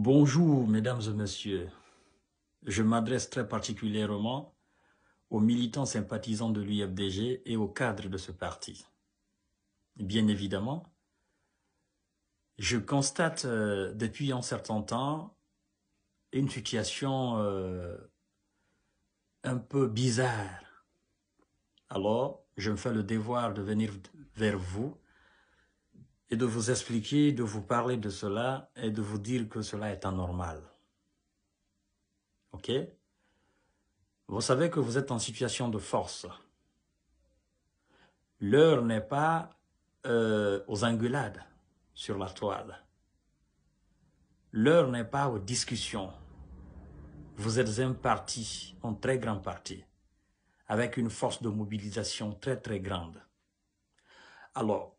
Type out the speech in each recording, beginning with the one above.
Bonjour, mesdames et messieurs. Je m'adresse très particulièrement aux militants sympathisants de l'UFDG et aux cadres de ce parti. Bien évidemment, je constate euh, depuis un certain temps une situation euh, un peu bizarre. Alors, je me fais le devoir de venir vers vous et de vous expliquer, de vous parler de cela et de vous dire que cela est anormal. Ok Vous savez que vous êtes en situation de force. L'heure n'est pas euh, aux engueulades sur la toile. L'heure n'est pas aux discussions. Vous êtes un parti, en très grand parti, avec une force de mobilisation très très grande. Alors,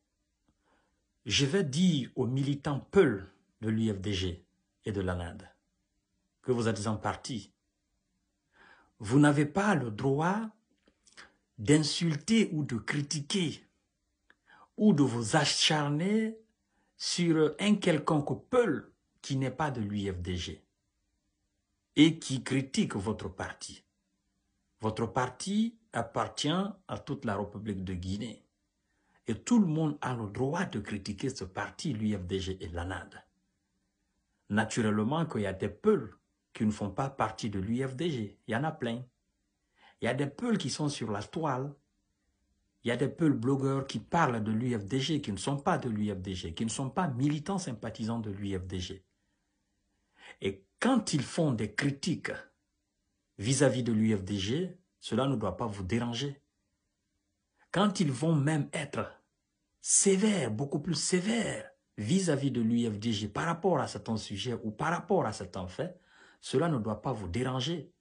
je vais dire aux militants Peul de l'UFDG et de l'ANAD que vous êtes en partie. Vous n'avez pas le droit d'insulter ou de critiquer ou de vous acharner sur un quelconque Peul qui n'est pas de l'UFDG et qui critique votre parti. Votre parti appartient à toute la République de Guinée. Et tout le monde a le droit de critiquer ce parti, l'UFDG et l'ANAD. Naturellement qu'il y a des peuls qui ne font pas partie de l'UFDG. Il y en a plein. Il y a des peuls qui sont sur la toile. Il y a des peuls blogueurs qui parlent de l'UFDG, qui ne sont pas de l'UFDG, qui ne sont pas militants sympathisants de l'UFDG. Et quand ils font des critiques vis-à-vis -vis de l'UFDG, cela ne doit pas vous déranger. Quand ils vont même être sévère, beaucoup plus sévère vis-à-vis de l'UFDG par rapport à certains sujets ou par rapport à certains faits, cela ne doit pas vous déranger.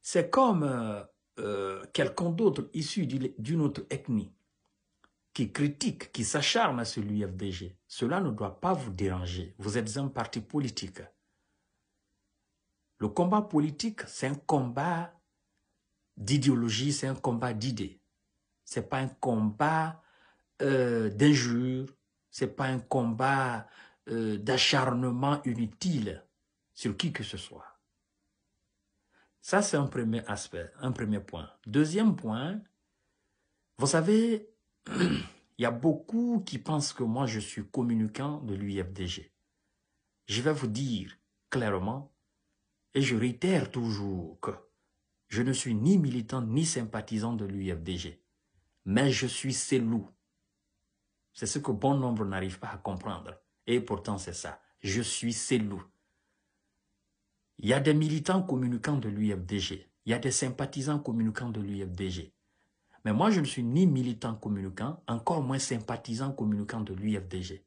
C'est comme euh, euh, quelqu'un d'autre issu d'une autre ethnie qui critique, qui s'acharne sur l'UFDG. Cela ne doit pas vous déranger. Vous êtes un parti politique. Le combat politique, c'est un combat d'idéologie, c'est un combat d'idées. C'est pas un combat d'injures, euh, d'injures, c'est pas un combat euh, d'acharnement inutile sur qui que ce soit. Ça, c'est un premier aspect, un premier point. Deuxième point, vous savez, il y a beaucoup qui pensent que moi, je suis communicant de l'UFDG. Je vais vous dire clairement, et je réitère toujours que je ne suis ni militant ni sympathisant de l'UFDG, mais je suis loups. C'est ce que bon nombre n'arrivent pas à comprendre. Et pourtant, c'est ça. Je suis loups. Il y a des militants communicants de l'UFDG. Il y a des sympathisants communicants de l'UFDG. Mais moi, je ne suis ni militant communicant, encore moins sympathisant communicant de l'UFDG.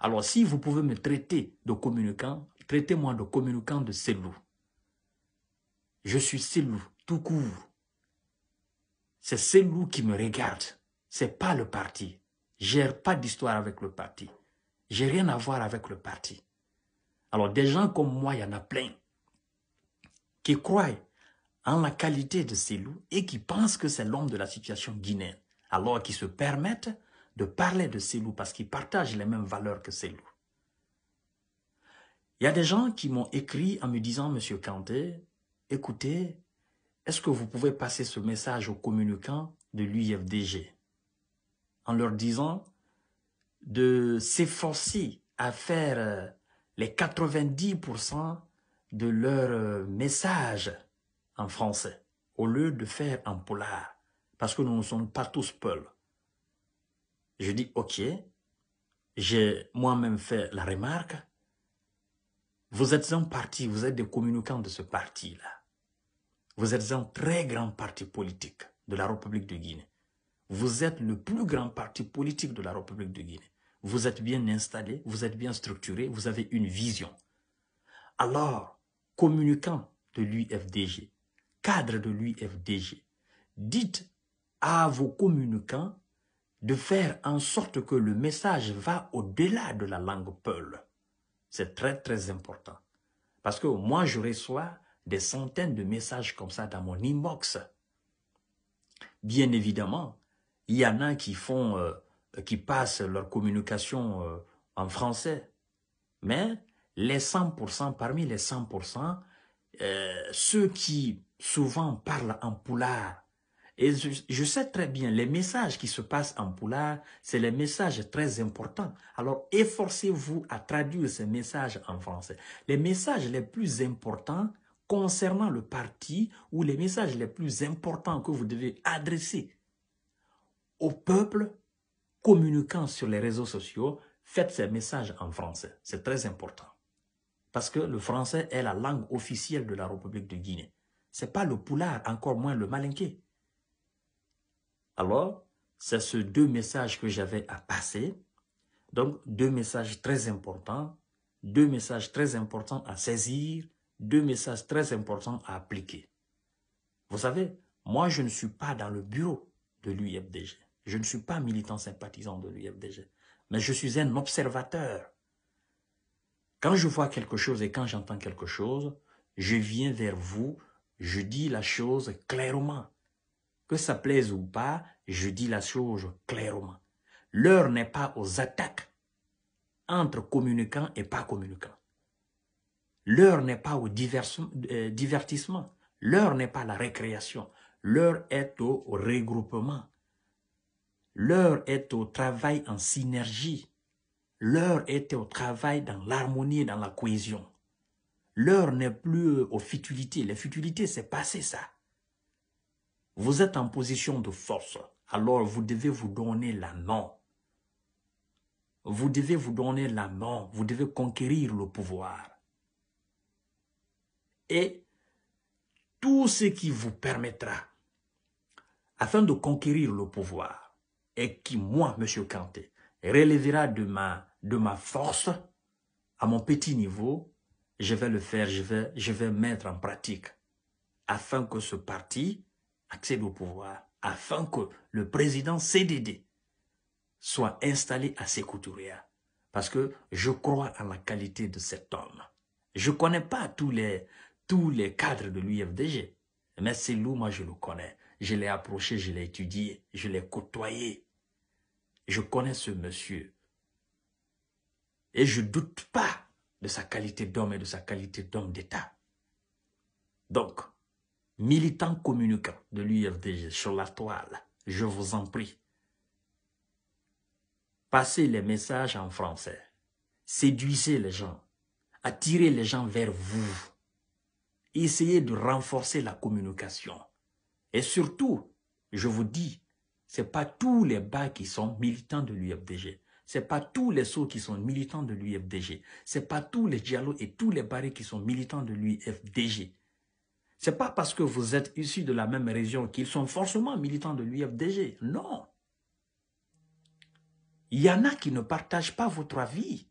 Alors, si vous pouvez me traiter de communicant, traitez-moi de communicant de loups. Je suis loups, tout court. C'est loups qui me regarde. C'est pas le parti. J'ai pas d'histoire avec le parti. J'ai rien à voir avec le parti. Alors des gens comme moi, il y en a plein qui croient en la qualité de ces loups et qui pensent que c'est l'homme de la situation guinéenne, alors qu'ils se permettent de parler de ces loups parce qu'ils partagent les mêmes valeurs que ces loups. Il y a des gens qui m'ont écrit en me disant, Monsieur Kanté, écoutez, est-ce que vous pouvez passer ce message aux communicants de l'UFDG en leur disant de s'efforcer à faire euh, les 90% de leur euh, message en français au lieu de faire en polar parce que nous ne sommes pas tous peuls. Je dis ok, j'ai moi-même fait la remarque. Vous êtes un parti, vous êtes des communicants de ce parti-là. Vous êtes un très grand parti politique de la République de Guinée. Vous êtes le plus grand parti politique de la République de Guinée. Vous êtes bien installé, vous êtes bien structuré, vous avez une vision. Alors, communicant de l'UFDG, cadre de l'UFDG, dites à vos communicants de faire en sorte que le message va au-delà de la langue Peul. C'est très très important. Parce que moi, je reçois des centaines de messages comme ça dans mon inbox. Bien évidemment, il y en a qui font, euh, qui passent leur communication euh, en français. Mais les 100%, parmi les 100%, euh, ceux qui souvent parlent en poulard, et je, sais très bien, les messages qui se passent en poulard, c'est les messages très importants. Alors, efforcez-vous à traduire ces messages en français. Les messages les plus importants concernant le parti ou les messages les plus importants que vous devez adresser au peuple communiquant sur les réseaux sociaux, faites ces messages en français. C'est très important. Parce que le français est la langue officielle de la République de Guinée. Ce n'est pas le poulard, encore moins le malinqué. Alors, c'est ce deux messages que j'avais à passer. Donc, deux messages très importants. Deux messages très importants à saisir. Deux messages très importants à appliquer. Vous savez, moi, je ne suis pas dans le bureau de l'UFDG. Je ne suis pas militant sympathisant de l'UFDG, mais je suis un observateur. Quand je vois quelque chose et quand j'entends quelque chose, je viens vers vous, je dis la chose clairement. Que ça plaise ou pas, je dis la chose clairement. L'heure n'est pas aux attaques entre communicants et pas communicants. L'heure n'est pas au euh, divertissement. L'heure n'est pas à la récréation. L'heure est au regroupement. L'heure est au travail en synergie. L'heure est au travail dans l'harmonie et dans la cohésion. L'heure n'est plus aux futilités. Les futilités, c'est passé ça. Vous êtes en position de force. Alors vous devez vous donner la main. Vous devez vous donner la main. Vous devez conquérir le pouvoir. Et tout ce qui vous permettra, afin de conquérir le pouvoir, et qui, moi, Monsieur Kanté, relèvera de ma, de ma force, à mon petit niveau, je vais le faire, je vais, je vais mettre en pratique afin que ce parti accède au pouvoir, afin que le président CDD soit installé à Sécouturia. Parce que je crois en la qualité de cet homme. Je ne connais pas tous les, tous les cadres de l'UFDG, mais c'est lui, moi je le connais. Je l'ai approché, je l'ai étudié, je l'ai côtoyé. Je connais ce monsieur. Et je ne doute pas de sa qualité d'homme et de sa qualité d'homme d'État. Donc, militant communicant de l'UFDG sur la toile, je vous en prie, passez les messages en français, séduisez les gens, attirez les gens vers vous, essayez de renforcer la communication. Et surtout, je vous dis, c'est pas tous les bas qui sont militants de l'UFDG. C'est pas tous les sauts qui sont militants de l'UFDG. C'est pas tous les dialogues et tous les barrés qui sont militants de l'UFDG. C'est pas parce que vous êtes issus de la même région qu'ils sont forcément militants de l'UFDG. Non. Il y en a qui ne partagent pas votre avis.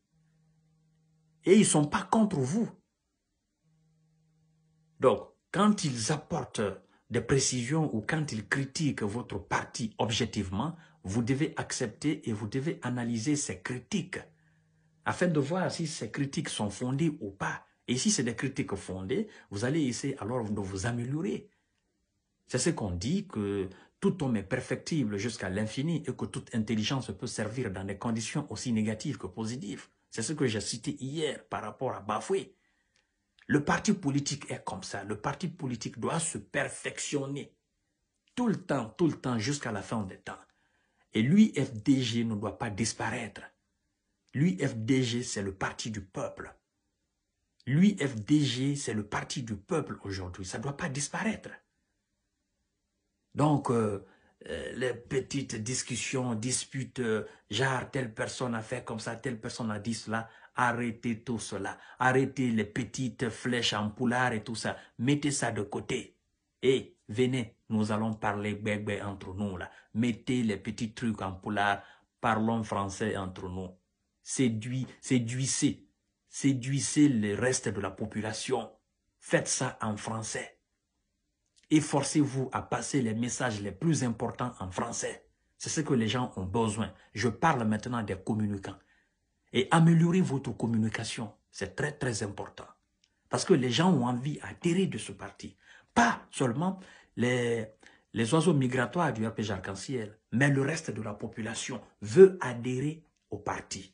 Et ils ne sont pas contre vous. Donc, quand ils apportent des précisions ou quand il critique votre parti objectivement, vous devez accepter et vous devez analyser ces critiques afin de voir si ces critiques sont fondées ou pas. Et si c'est des critiques fondées, vous allez essayer alors de vous améliorer. C'est ce qu'on dit que tout homme est perfectible jusqu'à l'infini et que toute intelligence peut servir dans des conditions aussi négatives que positives. C'est ce que j'ai cité hier par rapport à Bafoué. Le parti politique est comme ça. Le parti politique doit se perfectionner tout le temps, tout le temps, jusqu'à la fin des temps. Et l'UFDG ne doit pas disparaître. L'UFDG, c'est le parti du peuple. L'UFDG, c'est le parti du peuple aujourd'hui. Ça ne doit pas disparaître. Donc, euh, euh, les petites discussions, disputes, euh, genre telle personne a fait comme ça, telle personne a dit cela, Arrêtez tout cela. Arrêtez les petites flèches en poulard et tout ça. Mettez ça de côté. Et venez, nous allons parler bébé entre nous là. Mettez les petits trucs en poulard. Parlons français entre nous. Séduis, séduisez. Séduisez le reste de la population. Faites ça en français. efforcez forcez-vous à passer les messages les plus importants en français. C'est ce que les gens ont besoin. Je parle maintenant des communicants et améliorer votre communication. C'est très, très important. Parce que les gens ont envie d'adhérer de ce parti. Pas seulement les, les oiseaux migratoires du RPG Arc-en-Ciel, mais le reste de la population veut adhérer au parti.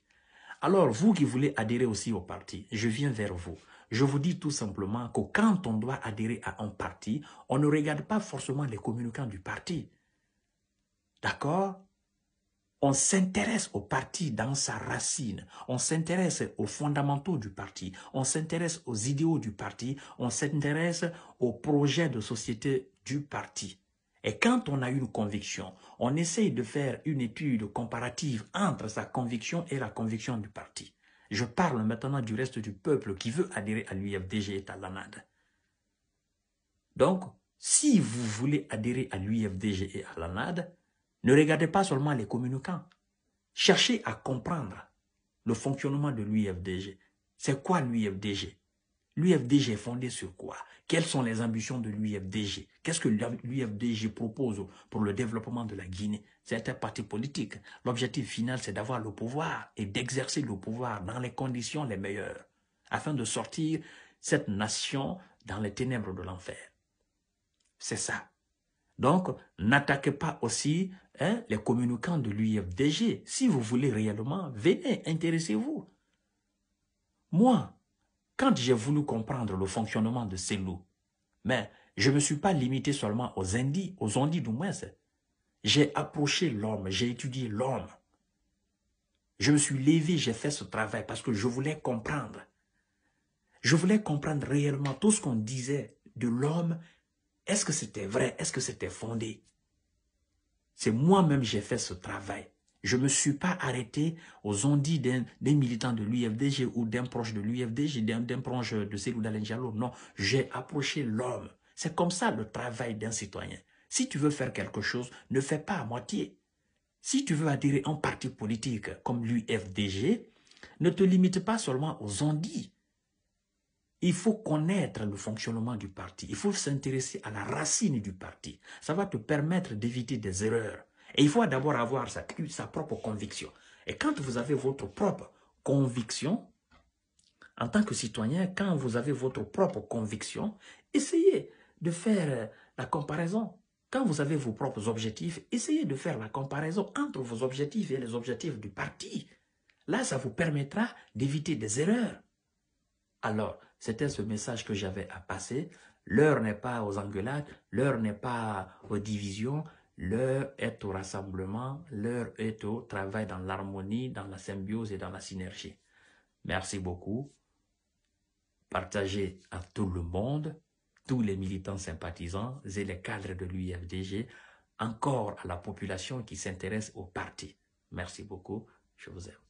Alors, vous qui voulez adhérer aussi au parti, je viens vers vous. Je vous dis tout simplement que quand on doit adhérer à un parti, on ne regarde pas forcément les communicants du parti. D'accord on s'intéresse au parti dans sa racine, on s'intéresse aux fondamentaux du parti, on s'intéresse aux idéaux du parti, on s'intéresse aux projets de société du parti. Et quand on a une conviction, on essaye de faire une étude comparative entre sa conviction et la conviction du parti. Je parle maintenant du reste du peuple qui veut adhérer à l'UFDG et à l'ANAD. Donc, si vous voulez adhérer à l'UFDG et à l'ANAD, ne regardez pas seulement les communicants. Cherchez à comprendre le fonctionnement de l'UFDG. C'est quoi l'UFDG L'UFDG est fondé sur quoi Quelles sont les ambitions de l'UFDG Qu'est-ce que l'UFDG propose pour le développement de la Guinée C'est un parti politique. L'objectif final, c'est d'avoir le pouvoir et d'exercer le pouvoir dans les conditions les meilleures afin de sortir cette nation dans les ténèbres de l'enfer. C'est ça. Donc, n'attaquez pas aussi Hein? les communicants de l'UFDG, si vous voulez réellement, venez, intéressez-vous. Moi, quand j'ai voulu comprendre le fonctionnement de ces loups, mais je ne me suis pas limité seulement aux Indis, aux Ondis du moins. J'ai approché l'homme, j'ai étudié l'homme. Je me suis levé, j'ai fait ce travail parce que je voulais comprendre. Je voulais comprendre réellement tout ce qu'on disait de l'homme. Est-ce que c'était vrai Est-ce que c'était fondé c'est moi-même j'ai fait ce travail. Je ne me suis pas arrêté aux ondits des militants de l'UFDG ou d'un proche de l'UFDG, d'un proche de Célou Njalo. Non, j'ai approché l'homme. C'est comme ça le travail d'un citoyen. Si tu veux faire quelque chose, ne fais pas à moitié. Si tu veux adhérer à un parti politique comme l'UFDG, ne te limite pas seulement aux ondits. Il faut connaître le fonctionnement du parti. Il faut s'intéresser à la racine du parti. Ça va te permettre d'éviter des erreurs. Et il faut d'abord avoir sa, propre conviction. Et quand vous avez votre propre conviction, en tant que citoyen, quand vous avez votre propre conviction, essayez de faire euh, la comparaison. Quand vous avez vos propres objectifs, essayez de faire la comparaison entre vos objectifs et les objectifs du parti. Là, ça vous permettra d'éviter des erreurs. Alors, c'était ce message que j'avais à passer. L'heure n'est pas aux engueulades, l'heure n'est pas aux divisions, l'heure est au rassemblement, l'heure est au travail dans l'harmonie, dans la symbiose et dans la synergie. Merci beaucoup. Partagez à tout le monde, tous les militants sympathisants et les cadres de l'UFDG, encore à la population qui s'intéresse au parti. Merci beaucoup. Je vous aime.